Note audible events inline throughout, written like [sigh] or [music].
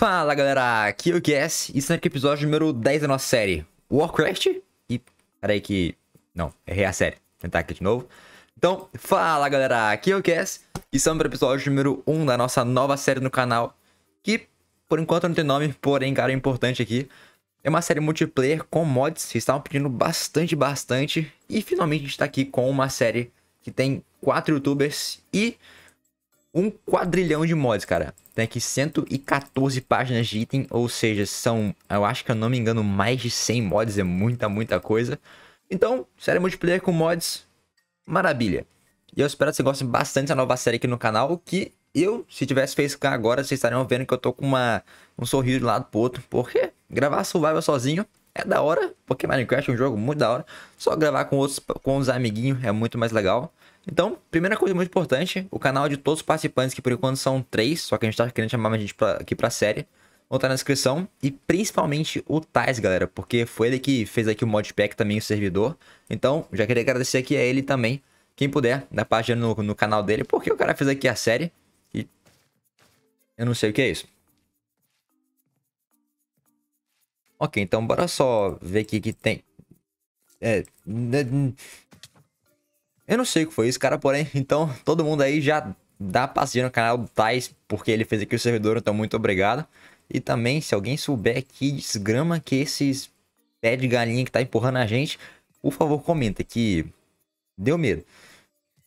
Fala galera, aqui é o QS e esse é o episódio número 10 da nossa série Warcraft e... peraí que... não, errei a série, vou tentar aqui de novo Então, fala galera, aqui é o QS e estamos para o episódio número 1 da nossa nova série no canal Que, por enquanto não tem nome, porém cara, é importante aqui É uma série multiplayer com mods, vocês estavam pedindo bastante, bastante E finalmente a gente está aqui com uma série que tem quatro youtubers e um quadrilhão de mods, cara. Tem aqui 114 páginas de item, ou seja, são, eu acho que eu não me engano, mais de 100 mods, é muita, muita coisa. Então, série multiplayer com mods, maravilha. E eu espero que vocês gostem bastante da nova série aqui no canal, que eu, se tivesse feito agora, vocês estariam vendo que eu tô com uma, um sorriso de um lado pro outro, porque gravar survival sozinho é da hora, porque Minecraft é um jogo muito da hora, só gravar com outros, com os amiguinhos é muito mais legal. Então, primeira coisa muito importante, o canal de todos os participantes, que por enquanto são três, só que a gente tá querendo chamar mais gente pra, aqui pra série, vão estar tá na descrição. E principalmente o Tais, galera, porque foi ele que fez aqui o modpack também, o servidor. Então, já queria agradecer aqui a ele também, quem puder, na página no, no canal dele, porque o cara fez aqui a série e... Eu não sei o que é isso. Ok, então bora só ver aqui que tem. É... Eu não sei o que foi isso, cara, porém, [laughs] então todo mundo aí já dá passeio no canal do Tais, porque ele fez aqui o servidor, então muito obrigado. E também, se alguém souber que desgrama que esses pé de galinha que tá empurrando a gente, por favor, comenta que deu medo.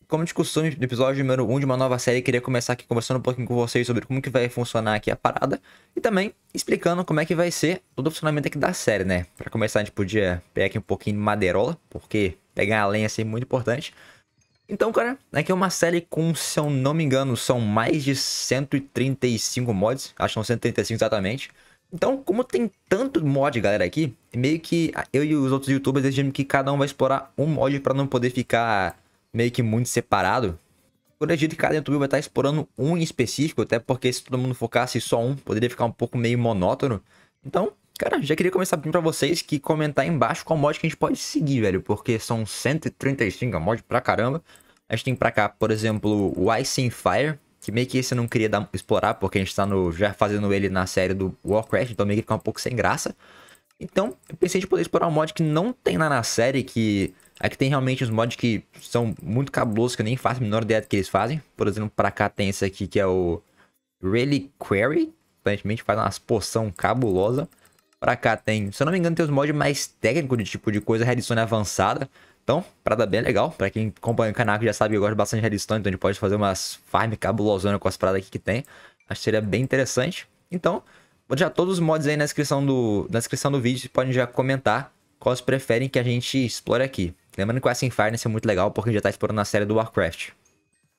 Como discussão do no episódio número 1 de uma nova série, queria começar aqui conversando um pouquinho com vocês sobre como que vai funcionar aqui a parada e também explicando como é que vai ser todo o funcionamento aqui da série, né? Para começar, a gente podia pegar aqui um pouquinho de madeirola, porque pegar a lenha assim é muito importante. Então, cara, aqui é, é uma série com, se eu não me engano, são mais de 135 mods. Acho que são 135 exatamente. Então, como tem tanto mod, galera, aqui, meio que eu e os outros youtubers decidimos que cada um vai explorar um mod para não poder ficar meio que muito separado. Eu acredito que cada youtuber vai estar tá explorando um em específico, até porque se todo mundo focasse só um, poderia ficar um pouco meio monótono. Então, Cara, já queria começar pedindo pra vocês que comentar aí embaixo qual mod que a gente pode seguir, velho. Porque são 135, é mod pra caramba. A gente tem pra cá, por exemplo, o Ice and Fire. Que meio que esse eu não queria dar, explorar, porque a gente tá no, já fazendo ele na série do Warcraft. Então meio que fica um pouco sem graça. Então, eu pensei de poder explorar um mod que não tem lá na série, que... Aqui é tem realmente uns mods que são muito cabulosos, que eu nem faço a menor ideia do que eles fazem. Por exemplo, pra cá tem esse aqui que é o Reliquary. Aparentemente faz umas poção cabulosa. Pra cá tem, se eu não me engano, tem os mods mais técnicos de tipo de coisa redstone avançada. Então, parada bem legal. Pra quem acompanha o canal que já sabe que eu gosto bastante de redstone, então a gente pode fazer umas farm cabulosona com as paradas aqui que tem. Acho que seria bem interessante. Então, vou deixar todos os mods aí na descrição do, na descrição do vídeo. Vocês podem já comentar quais preferem que a gente explore aqui. Lembrando que o Ascent Furnace é muito legal porque já tá explorando a série do Warcraft.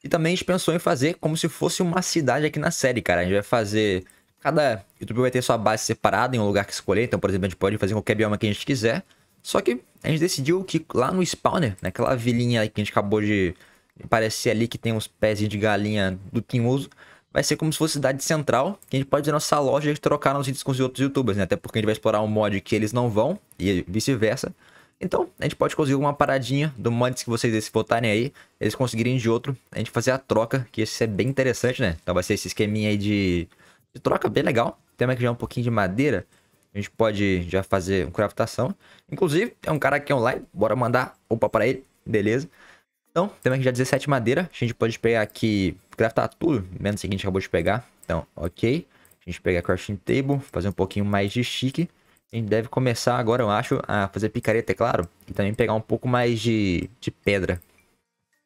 E também a gente pensou em fazer como se fosse uma cidade aqui na série, cara. A gente vai fazer Cada YouTube vai ter sua base separada em um lugar que escolher. Então, por exemplo, a gente pode fazer qualquer bioma que a gente quiser. Só que a gente decidiu que lá no spawner, naquela né, vilinha que a gente acabou de aparecer ali, que tem uns pés de galinha do Tinhoso, vai ser como se fosse cidade central, que a gente pode fazer nossa loja e trocar nos itens com os outros youtubers, né? Até porque a gente vai explorar um mod que eles não vão e vice-versa. Então, a gente pode conseguir uma paradinha do mods que vocês votarem aí, eles conseguirem de outro, a gente fazer a troca, que isso é bem interessante, né? Então vai ser esse esqueminha aí de de troca, bem legal. Temos aqui já é um pouquinho de madeira. A gente pode já fazer uma craftação. Inclusive, é um cara aqui online. Bora mandar opa para ele. Beleza. Então, temos aqui já 17 madeira. A gente pode pegar aqui, craftar tudo. Menos o seguinte acabou de pegar. Então, ok. A gente pega a crafting table, fazer um pouquinho mais de chique. A gente deve começar agora, eu acho, a fazer picareta, é claro. E também pegar um pouco mais de, de pedra.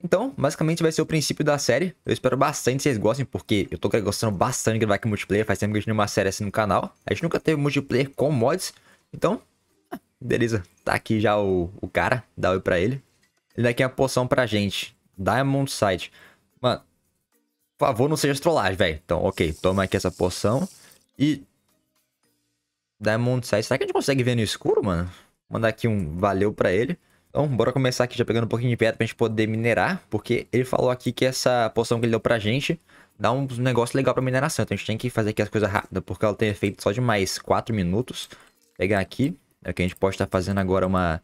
Então, basicamente vai ser o princípio da série. Eu espero bastante que vocês gostem, porque eu tô gostando bastante de gravar aqui multiplayer. Faz tempo que a gente não uma série assim no canal. A gente nunca teve multiplayer com mods. Então, beleza. Tá aqui já o, o cara. Dá oi pra ele. Ele daqui é a poção pra gente. Diamond Sight. Mano, por favor, não seja trollagem, velho. Então, ok. Toma aqui essa poção. E... Diamond Sight. Será que a gente consegue ver no escuro, mano? mandar aqui um valeu pra ele. Então, bora começar aqui já pegando um pouquinho de pedra pra gente poder minerar, porque ele falou aqui que essa poção que ele deu pra gente dá um negócio legal pra mineração. Então a gente tem que fazer aqui as coisas rápidas, porque ela tem efeito só de mais 4 minutos. Vou pegar aqui, é que a gente pode estar fazendo agora uma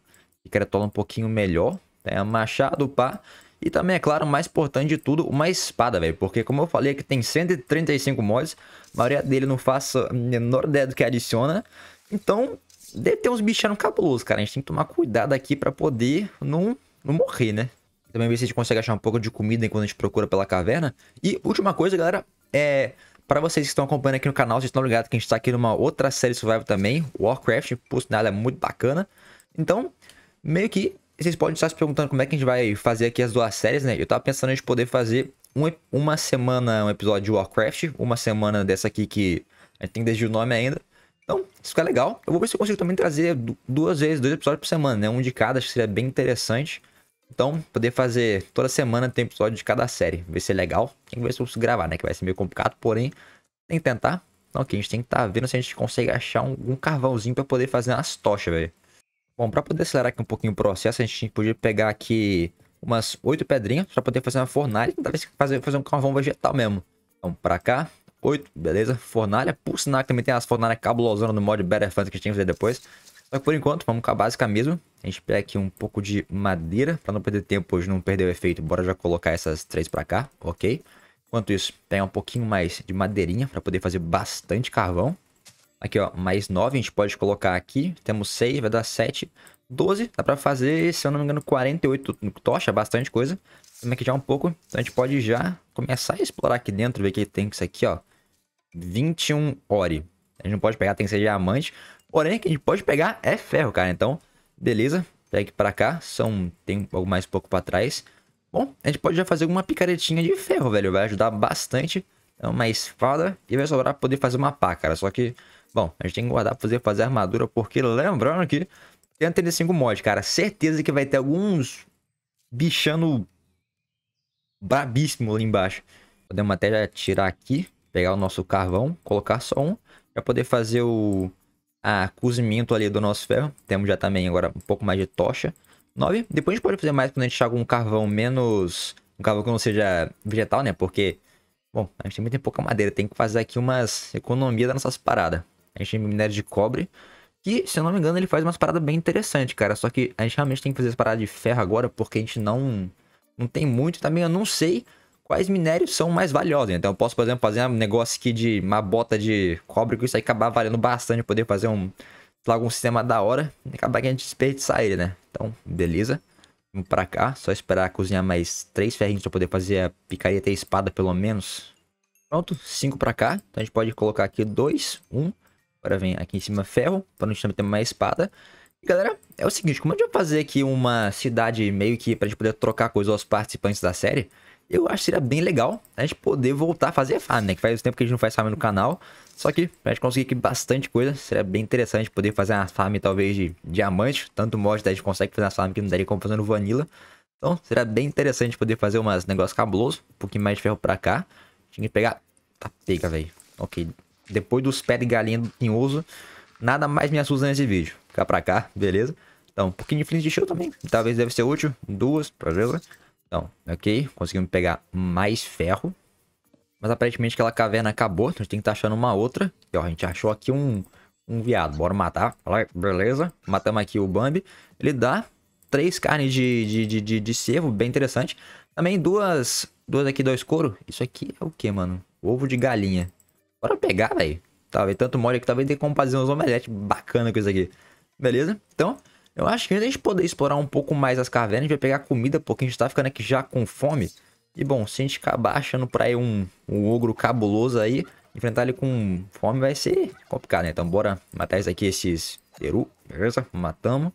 cretola um pouquinho melhor. Tem né? a machado, pá. E também, é claro, o mais importante de tudo, uma espada, velho. Porque como eu falei, que tem 135 mods, a maioria dele não faça a menor ideia do que adiciona. Então, Deve ter uns bichanos cabulosos, cara. A gente tem que tomar cuidado aqui pra poder não, não morrer, né? Também ver se a gente consegue achar um pouco de comida enquanto a gente procura pela caverna. E última coisa, galera, é... Pra vocês que estão acompanhando aqui no canal, vocês estão ligados que a gente tá aqui numa outra série Survival também, Warcraft, por sinal é muito bacana. Então, meio que vocês podem estar se perguntando como é que a gente vai fazer aqui as duas séries, né? Eu tava pensando em gente poder fazer um, uma semana um episódio de Warcraft, uma semana dessa aqui que a gente tem desde o nome ainda. Então, isso fica é legal. Eu vou ver se eu consigo também trazer duas vezes, dois episódios por semana, né? Um de cada, acho que seria bem interessante. Então, poder fazer toda semana tem episódio de cada série. Ver se é legal. Tem que ver se eu consigo gravar, né? Que vai ser meio complicado, porém, tem que tentar. Então, aqui a gente tem que estar tá vendo se a gente consegue achar um, um carvãozinho para poder fazer umas tochas, velho. Bom, para poder acelerar aqui um pouquinho o processo, a gente podia pegar aqui umas oito pedrinhas para poder fazer uma fornalha, talvez fazer, fazer um carvão vegetal mesmo. Então, para cá, 8, beleza? Fornalha, por sinal que também tem as fornalhas cabulosas no mod Better Fantasy que a gente tem que fazer depois. Só que por enquanto, vamos com a básica mesmo. A gente pega aqui um pouco de madeira, para não perder tempo hoje, não perder o efeito. Bora já colocar essas três para cá, ok? Enquanto isso, pega um pouquinho mais de madeirinha para poder fazer bastante carvão. Aqui, ó, mais 9 a gente pode colocar aqui. Temos 6, vai dar 7. 12, dá pra fazer, se eu não me engano, 48 tocha, bastante coisa. Vamos aqui já um pouco, então a gente pode já começar a explorar aqui dentro, ver o que tem isso aqui, ó. 21 ore. A gente não pode pegar, tem que ser diamante. Porém, que a gente pode pegar é ferro, cara. Então, beleza. Pegue pra cá. São, tem algo mais pouco pra trás. Bom, a gente pode já fazer alguma picaretinha de ferro, velho. Vai ajudar bastante. É uma espada e vai sobrar pra poder fazer uma pá, cara. Só que, bom, a gente tem que guardar pra fazer, fazer armadura. Porque, lembrando que tem a 35 mod, cara. Certeza que vai ter alguns bichano brabíssimo ali embaixo. Podemos até já tirar aqui pegar o nosso carvão, colocar só um, para poder fazer o a cozimento ali do nosso ferro. Temos já também agora um pouco mais de tocha. 9. Depois a gente pode fazer mais quando a gente achar algum carvão menos... Um carvão que não seja vegetal, né? Porque, bom, a gente também tem pouca madeira. Tem que fazer aqui umas economia das nossas paradas. A gente tem minério de cobre. Que, se eu não me engano, ele faz umas paradas bem interessantes, cara. Só que a gente realmente tem que fazer as paradas de ferro agora. Porque a gente não... Não tem muito. Também eu não sei quais minérios são mais valiosos. Né? Então eu posso, por exemplo, fazer um negócio aqui de uma bota de cobre, que isso aí acabar valendo bastante, poder fazer um, algum sistema da hora, e acabar que a gente desperdiçar ele, né? Então, beleza. Vamos pra cá, só esperar cozinhar mais três ferrinhos pra poder fazer a picareta e a espada, pelo menos. Pronto, cinco pra cá. Então a gente pode colocar aqui dois, um. Agora vem aqui em cima ferro, pra não ter mais espada. E galera, é o seguinte, como a gente vai fazer aqui uma cidade meio que pra gente poder trocar coisas aos participantes da série... Eu acho que seria bem legal a gente poder voltar a fazer farm, né? Que faz tempo que a gente não faz farm no canal. Só que pra gente conseguir aqui bastante coisa, seria bem interessante poder fazer uma farm talvez de diamante. Tanto mod daí a gente consegue fazer uma farm que não daria como fazer no vanilla. Então, seria bem interessante poder fazer umas negócios cabuloso. Um pouquinho mais de ferro pra cá. Tinha que pegar... Tá pega, velho. Ok. Depois dos pés de galinha do tinhoso, nada mais me assusta nesse vídeo. Ficar pra cá, beleza? Então, um pouquinho de flint de show também. Talvez deve ser útil. Duas, pra ver, né? Então, ok. Conseguimos pegar mais ferro. Mas aparentemente aquela caverna acabou. Então a gente tem que estar tá achando uma outra. E, ó, a gente achou aqui um, um viado. Bora matar. Beleza. Matamos aqui o Bambi. Ele dá três carnes de, de, de, de, de cervo. Bem interessante. Também duas... Duas aqui, dois couro. Isso aqui é o que, mano? Ovo de galinha. Bora pegar, velho. Tá, vem tanto mole que talvez dê como fazer uns omelete? bacana com isso aqui. Beleza? Então, eu acho que a gente poder explorar um pouco mais as cavernas, a gente vai pegar comida, porque a gente tá ficando aqui já com fome. E bom, se a gente acabar achando pra ir um, um ogro cabuloso aí, enfrentar ele com fome vai ser complicado, né? Então bora matar isso aqui, esses peru, beleza? Matamos.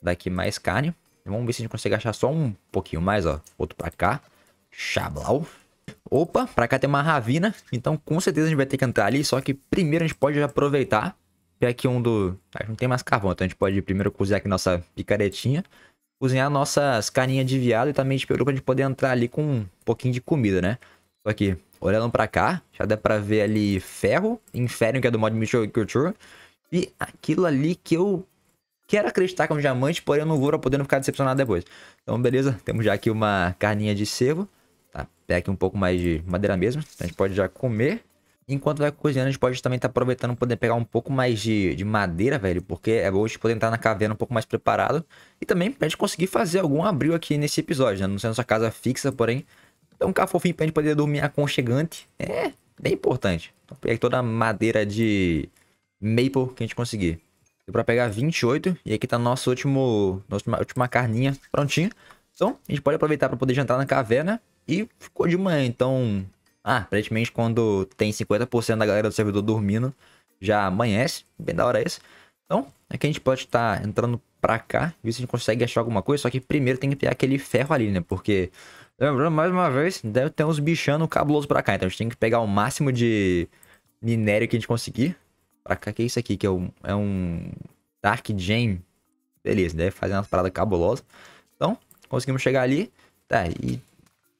Daqui mais carne. Vamos ver se a gente consegue achar só um pouquinho mais, ó. Outro pra cá. Chablau. Opa, pra cá tem uma ravina. Então com certeza a gente vai ter que entrar ali. Só que primeiro a gente pode aproveitar Pegar aqui um do. gente ah, não tem mais carvão, então a gente pode primeiro cozinhar aqui nossa picaretinha. Cozinhar nossas carninhas de viado e também de peru pra gente poder entrar ali com um pouquinho de comida, né? Só que, olhando pra cá, já dá pra ver ali ferro, inferno, que é do mod Mitchell Culture. E aquilo ali que eu quero acreditar que é um diamante, porém eu não vou pra poder não ficar decepcionado depois. Então, beleza, temos já aqui uma carninha de cervo. Tá, pega aqui um pouco mais de madeira mesmo, então a gente pode já comer. Enquanto vai cozinhando, a gente pode também estar tá aproveitando poder pegar um pouco mais de, de madeira, velho, porque é bom a gente poder entrar na caverna um pouco mais preparado. E também pra gente conseguir fazer algum abril aqui nesse episódio, né? Não sendo sua casa fixa, porém. Então, um carro fofinho pra gente poder dormir aconchegante. É bem importante. Então, peguei toda a madeira de maple que a gente conseguir. Deu pra pegar 28. E aqui tá nosso último, nossa última carninha prontinha. Então, a gente pode aproveitar para poder jantar na caverna. E ficou de manhã, então ah, aparentemente quando tem 50% da galera do servidor dormindo, já amanhece, bem da hora isso. Então, aqui é a gente pode estar tá entrando pra cá, ver se a gente consegue achar alguma coisa, só que primeiro tem que pegar aquele ferro ali, né? Porque, lembrando mais uma vez, deve ter uns bichando cabuloso pra cá, então a gente tem que pegar o máximo de minério que a gente conseguir. Pra cá, que é isso aqui, que é um, é um Dark Gem. Beleza, deve fazer umas paradas cabulosas. Então, conseguimos chegar ali. Tá, e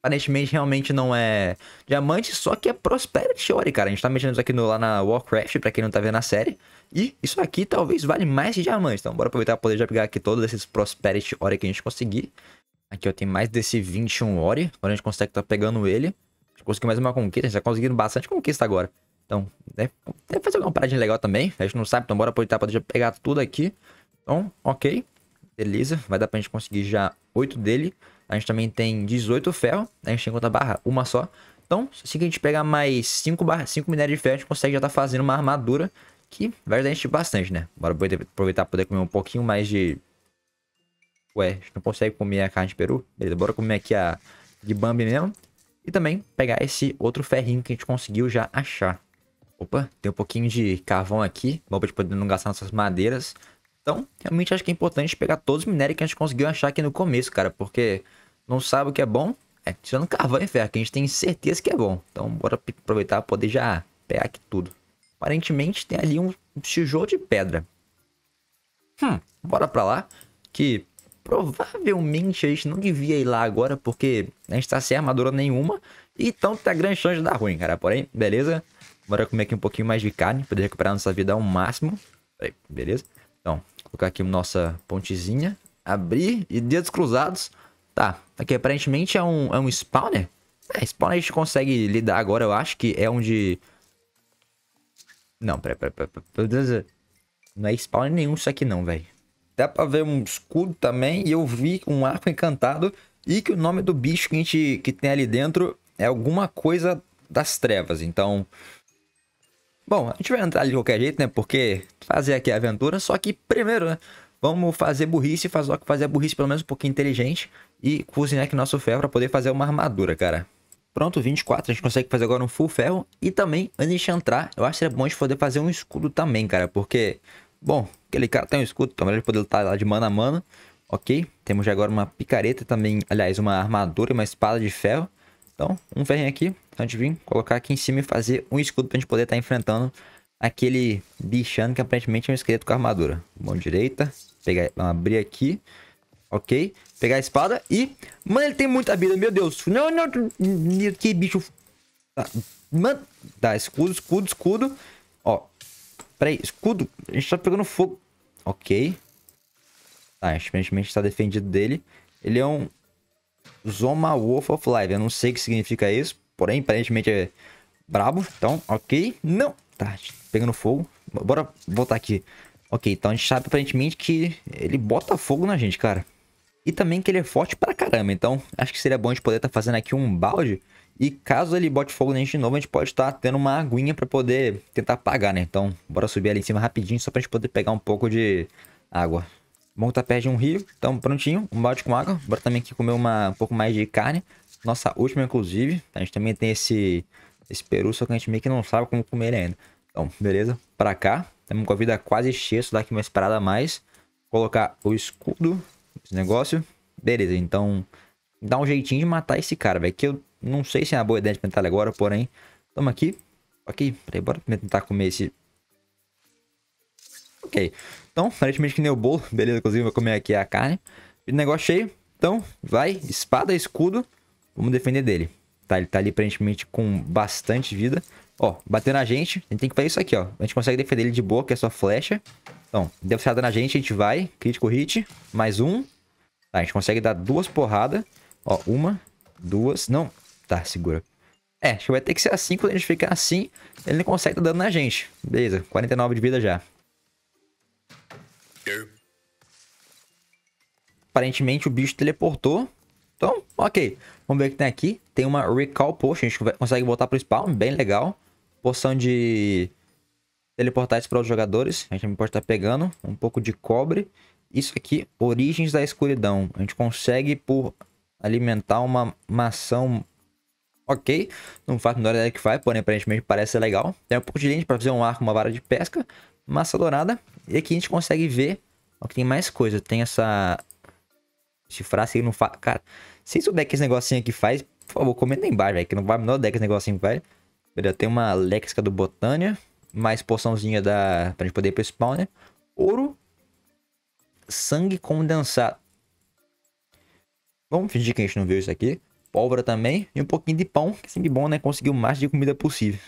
Aparentemente, realmente não é diamante, só que é Prosperity Ore, cara. A gente tá mexendo isso aqui no, lá na Warcraft, pra quem não tá vendo a série. E isso aqui talvez vale mais que diamante. Então, bora aproveitar pra poder já pegar aqui todos esses Prosperity Ore que a gente conseguir. Aqui, ó, tem mais desse 21 Ore. Agora a gente consegue tá pegando ele. A gente conseguiu mais uma conquista. A gente tá conseguindo bastante conquista agora. Então, deve, né, deve fazer alguma paradinha legal também. A gente não sabe, então bora aproveitar pra já pegar tudo aqui. Então, ok. Beleza. Vai dar pra gente conseguir já 8 dele. A gente também tem 18 ferro, né? a gente encontra barra uma só. Então, assim que a gente pegar mais 5, barra, 5 minérios de ferro, a gente consegue já estar tá fazendo uma armadura que vai ajudar a gente bastante, né? Bora aproveitar para poder comer um pouquinho mais de... Ué, a gente não consegue comer a carne de peru? Beleza, bora comer aqui a de Bambi mesmo. E também pegar esse outro ferrinho que a gente conseguiu já achar. Opa, tem um pouquinho de carvão aqui, bom pra gente poder não gastar nossas madeiras. Então, realmente acho que é importante pegar todos os minérios que a gente conseguiu achar aqui no começo, cara, porque não sabe o que é bom, é tirando carvão e ferro, que a gente tem certeza que é bom. Então, bora aproveitar para poder já pegar aqui tudo. Aparentemente tem ali um tijolo de pedra. Hum, bora pra lá. Que provavelmente a gente não devia ir lá agora, porque a gente tá sem armadura nenhuma. Então tá grande chance de dar ruim, cara. Porém, beleza. Bora comer aqui um pouquinho mais de carne, poder recuperar nossa vida ao máximo. Aí, beleza? Então, colocar aqui nossa pontezinha. Abrir e dedos cruzados. Tá, aqui aparentemente é um, é um spawner. É, spawner a gente consegue lidar agora, eu acho que é onde... Não, pera, pera, pera, pera. Eh, não é spawner nenhum isso aqui não, velho. Dá pra ver um escudo também e eu vi um arco encantado e que o nome do bicho que, a gente, que tem ali dentro é alguma coisa das trevas, então... Bom, a gente vai entrar de qualquer jeito, né? Porque fazer aqui a aventura, só que primeiro, né? Vamos fazer burrice, faz fazer a burrice pelo menos um pouquinho inteligente e cozinhar né, aqui nosso ferro para poder fazer uma armadura, cara. Pronto, 24, a gente consegue fazer agora um full ferro. E também, antes de entrar, eu acho que é bom a gente poder fazer um escudo também, cara. Porque, bom, aquele cara tem um escudo, então ele poder lutar lá de mano a mano. Ok, temos agora uma picareta também, aliás, uma armadura e uma espada de ferro. Então, um ferrinho aqui, a gente vir colocar aqui em cima e fazer um escudo pra gente poder estar tá enfrentando aquele bichano que aparentemente é um esqueleto com armadura. Mão direita, Pegar, abrir aqui. Ok. Pegar a espada e... Mano, ele tem muita vida. Meu Deus. Não, não. Que bicho... Ah, mano. Tá, escudo, escudo, escudo. Ó. Peraí, escudo. A gente tá pegando fogo. Ok. Tá, aparentemente tá defendido dele. Ele é um... Zoma Wolf of Life. Eu não sei o que significa isso. Porém, aparentemente é brabo. Então, ok. Não. Tá, tá pegando fogo. Bora voltar aqui. Ok, então a gente sabe aparentemente que ele bota fogo na gente, cara. E também que ele é forte pra caramba, então acho que seria bom a gente poder estar tá fazendo aqui um balde. E caso ele bote fogo na gente de novo, a gente pode estar tá tendo uma aguinha pra poder tentar apagar, né? Então bora subir ali em cima rapidinho só pra gente poder pegar um pouco de água. Bom, tá perto de um rio, então prontinho, um balde com água. Bora também aqui comer uma, um pouco mais de carne. Nossa última, inclusive. A gente também tem esse, esse peru, só que a gente meio que não sabe como comer ele ainda. Então, beleza, pra cá. Estamos é com a vida quase cheia, só dá aqui uma esperada a mais. Colocar o escudo esse negócio. Beleza, então dá um jeitinho de matar esse cara, velho. Que eu não sei se é uma boa ideia de tentar ele agora, porém. Tamo aqui. Ok, peraí, bora tentar comer esse... Ok. Então, aparentemente que nem o bolo. [laughs] Beleza, inclusive vou comer aqui a carne. O negócio cheio. Então, vai, espada, escudo. Vamos defender dele. Tá, ele tá ali aparentemente com bastante vida. Ó, bateu na gente. A gente tem que fazer isso aqui, ó. A gente consegue defender ele de boa, que é só flecha. Então, deu fechada na gente, a gente vai. Crítico hit. Mais um. Tá, a gente consegue dar duas porradas. Ó, uma, duas. Não. Tá, segura. É, acho que vai ter que ser assim. Quando a gente ficar assim, ele não consegue dar dano na gente. Beleza, 49 de vida já. Aparentemente o bicho teleportou. Então, ok. Vamos ver o que tem aqui. Tem uma recall potion. A gente consegue voltar pro spawn. Bem legal. Poção de teleportar isso para os jogadores. A gente pode estar pegando um pouco de cobre. Isso aqui, Origens da Escuridão. A gente consegue por alimentar uma maçã. Ok, não faz a menor ideia que vai, porém aparentemente parece ser legal. Tem um pouco de lente para fazer um arco, uma vara de pesca, massa dourada. E aqui a gente consegue ver ó, que tem mais coisa. Tem essa... Esse frasco aí não faz... Cara, se souber que esse negocinho aqui faz, por favor, comenta aí embaixo, velho. Que não vai a menor ideia que esse negocinho faz. Beleza, tem uma Léxica do Botânia. Mais poçãozinha da... pra gente poder ir pro spawner. Né? Ouro. Sangue condensado. Vamos fingir que a gente não viu isso aqui. Pólvora também. E um pouquinho de pão. Que é sempre bom, né? Conseguir o máximo de comida possível.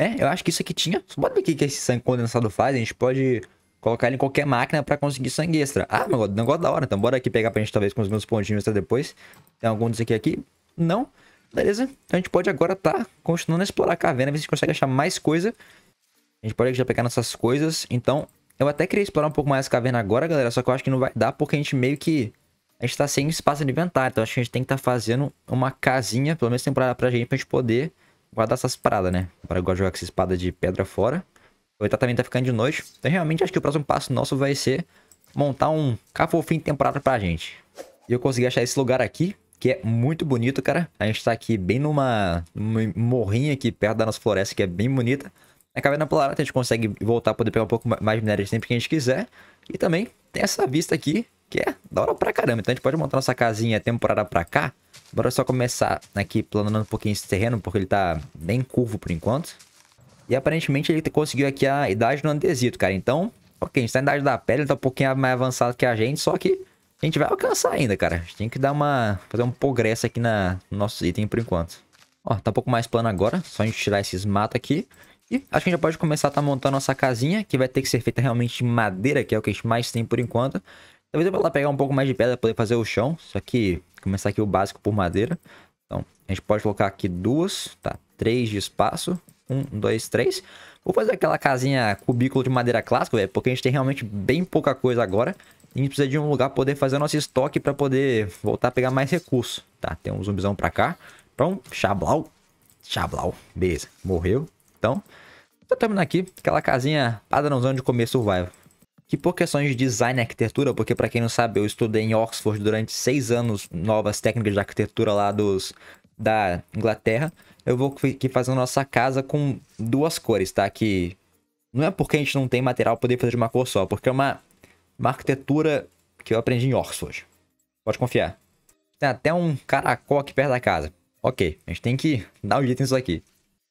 É, eu acho que isso aqui tinha. Só bota ver o que esse sangue condensado faz. A gente pode colocar ele em qualquer máquina para conseguir sangue extra. Ah, meu negócio da hora. Então bora aqui pegar pra gente talvez conseguir uns pontinhos até depois. Tem algum disso aqui aqui? Não. Beleza? Então a gente pode agora tá continuando a explorar a caverna, ver se a gente consegue achar mais coisa. A gente pode já pegar nossas coisas. Então, eu até queria explorar um pouco mais a caverna agora, galera. Só que eu acho que não vai dar, porque a gente meio que... A gente tá sem espaço de inventário. Então, acho que a gente tem que estar tá fazendo uma casinha, pelo menos temporada pra gente, pra gente poder guardar essas paradas, né? Para agora jogar com essa espada de pedra fora. o também tá ficando de noite. Então, realmente, acho que o próximo passo nosso vai ser montar um cafofim temporada pra gente. E eu consegui achar esse lugar aqui que é muito bonito, cara. A gente tá aqui bem numa, numa morrinha aqui perto da nossa floresta, que é bem bonita. Na caverna polar a gente consegue voltar, poder pegar um pouco mais de minério sempre que a gente quiser. E também tem essa vista aqui, que é da hora pra caramba. Então a gente pode montar nossa casinha temporária pra cá. Bora só começar aqui planando um pouquinho esse terreno, porque ele tá bem curvo por enquanto. E aparentemente ele conseguiu aqui a idade do andesito, cara. Então, ok, a gente tá na idade da pele, ele tá um pouquinho mais avançado que a gente, só que a gente vai alcançar ainda, cara. A gente tem que dar uma... Fazer um progresso aqui na, no nosso item por enquanto. Ó, tá um pouco mais plano agora. Só a gente tirar esses matos aqui. E acho que a gente já pode começar a tá montando nossa casinha, que vai ter que ser feita realmente de madeira, que é o que a gente mais tem por enquanto. Talvez eu vou lá pegar um pouco mais de pedra pra poder fazer o chão. Só que começar aqui o básico por madeira. Então, a gente pode colocar aqui duas, tá? Três de espaço. Um, dois, três. Vou fazer aquela casinha cubículo de madeira clássico, velho, porque a gente tem realmente bem pouca coisa agora. A gente precisa de um lugar para poder fazer nosso estoque para poder voltar a pegar mais recurso. Tá, tem um zumbizão pra cá. Pronto, chablau. Chablau. beleza, morreu. Então, tô terminando aqui aquela casinha padrãozão de comer survival. Que por questões de design e arquitetura, porque para quem não sabe, eu estudei em Oxford durante seis anos novas técnicas de arquitetura lá dos da Inglaterra. Eu vou aqui a nossa casa com duas cores, tá? Que não é porque a gente não tem material poder fazer de uma cor só, porque é uma uma arquitetura que eu aprendi em Oxford. Pode confiar. Tem até um caracol aqui perto da casa. Ok, a gente tem que dar um jeito nisso aqui.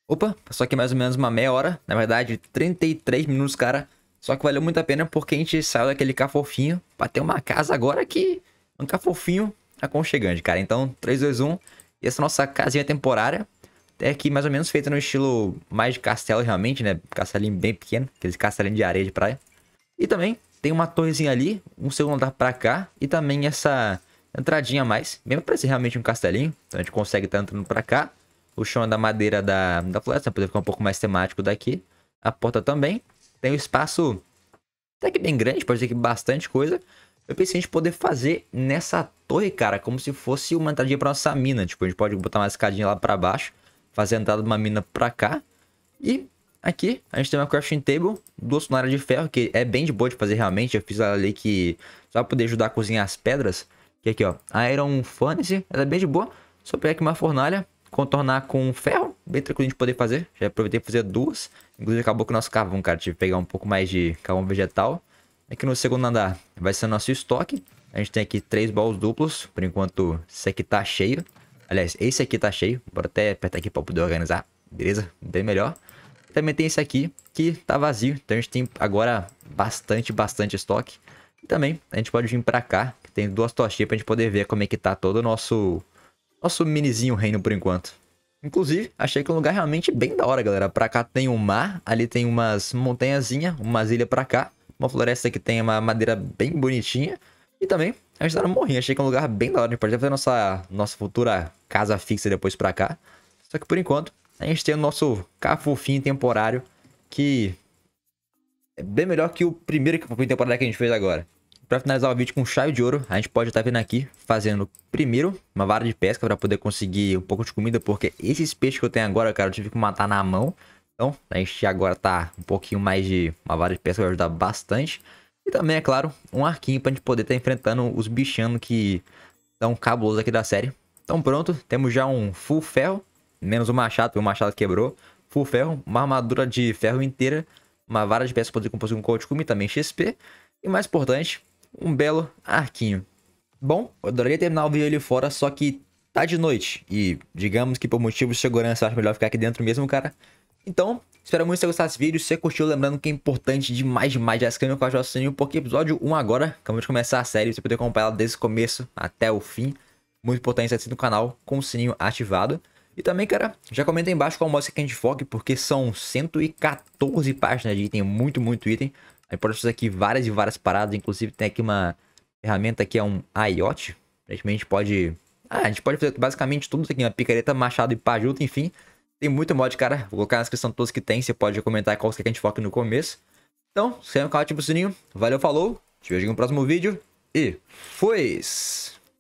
Opa, passou aqui mais ou menos uma meia hora. Na verdade, 33 minutos, cara. Só que valeu muito a pena porque a gente saiu daquele cafofinho pra ter uma casa agora que... É um cafofinho aconchegante, cara. Então, 3, 2, 1. E essa nossa casinha temporária até aqui mais ou menos feita no estilo mais de castelo realmente, né? Castelinho bem pequeno, aqueles castelinhos de areia de praia. E também tem uma torrezinha ali, um segundo andar pra cá e também essa entradinha a mais. Mesmo parece ser realmente um castelinho, então a gente consegue estar tá entrando pra cá. O chão é da madeira da, da floresta, né? poder ficar um pouco mais temático daqui. A porta também. Tem um espaço até que bem grande, pode ser que bastante coisa. Eu pensei em gente poder fazer nessa torre, cara, como se fosse uma entradinha pra nossa mina. Tipo, a gente pode botar uma escadinha lá pra baixo, fazer a entrada de uma mina pra cá. E Aqui a gente tem uma crafting table, duas sonaras de ferro, que é bem de boa de fazer realmente. Eu fiz ela ali que só pra poder ajudar a cozinhar as pedras. Que aqui ó, Iron Furnace, ela é bem de boa. Só pegar aqui uma fornalha, contornar com ferro, bem tranquilo de poder fazer. Já aproveitei pra fazer duas. Inclusive acabou com o nosso carvão, cara. Tive que pegar um pouco mais de carvão vegetal. Aqui no segundo andar vai ser o nosso estoque. A gente tem aqui três baús duplos. Por enquanto, esse aqui tá cheio. Aliás, esse aqui tá cheio. Bora até apertar aqui pra poder organizar. Beleza? Bem melhor. Também tem esse aqui, que tá vazio. Então a gente tem agora bastante, bastante estoque. E também a gente pode vir pra cá, que tem duas tochinhas pra gente poder ver como é que tá todo o nosso, nosso minizinho reino por enquanto. Inclusive, achei que é um lugar realmente bem da hora, galera. Pra cá tem um mar, ali tem umas montanhazinhas, umas ilhas pra cá. Uma floresta que tem uma madeira bem bonitinha. E também, a gente tá no morrinho. Achei que é um lugar bem da hora. A gente pode fazer nossa, nossa futura casa fixa depois pra cá. Só que por enquanto, a gente tem o nosso cafofinho temporário, que é bem melhor que o primeiro cafofinho temporário que a gente fez agora. Para finalizar o vídeo com chave de ouro, a gente pode estar tá vindo aqui fazendo primeiro uma vara de pesca para poder conseguir um pouco de comida, porque esses peixes que eu tenho agora, cara, eu tive que matar na mão. Então, a gente agora tá um pouquinho mais de uma vara de pesca vai ajudar bastante. E também, é claro, um arquinho pra gente poder estar tá enfrentando os bichanos que são cabulosos aqui da série. Então pronto, temos já um full ferro. Menos o machado, porque o machado quebrou. Full ferro, uma armadura de ferro inteira, uma vara de peças para poder compor um Kotikumi, também XP. E mais importante, um belo arquinho. Bom, eu adoraria terminar o vídeo ali fora, só que tá de noite. E digamos que por motivos de segurança acho melhor ficar aqui dentro mesmo, cara. Então, espero muito que você gostasse desse vídeo. Se você curtiu, lembrando que é importante demais, demais, já se inscreve no canal sininho, porque episódio 1 agora, acabamos de começar a série, você poder acompanhar ela desde o começo até o fim. Muito importante estar no canal com o sininho ativado. E também, cara, já comenta aí embaixo qual mod você quer de fog porque são 114 páginas de item, muito, muito item. A pode fazer aqui várias e várias paradas, inclusive tem aqui uma ferramenta que é um IOT. a gente pode... Ah, a gente pode fazer basicamente tudo isso aqui, uma picareta, machado e pajuta, enfim. Tem muito mod, cara. Vou colocar na descrição todos que tem, você pode comentar qual você quer de foque no começo. Então, se inscreve no canal, ativa o sininho. Valeu, falou. Te vejo no próximo vídeo. E foi!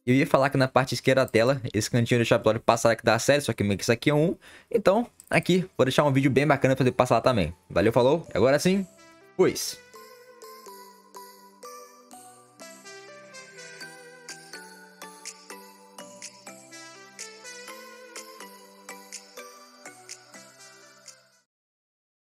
Eu ia falar que na parte esquerda da tela, esse cantinho do pra passará que dá série, só que meio que isso aqui é um. Então, aqui, vou deixar um vídeo bem bacana pra você passar lá também. Valeu, falou, agora sim, pois.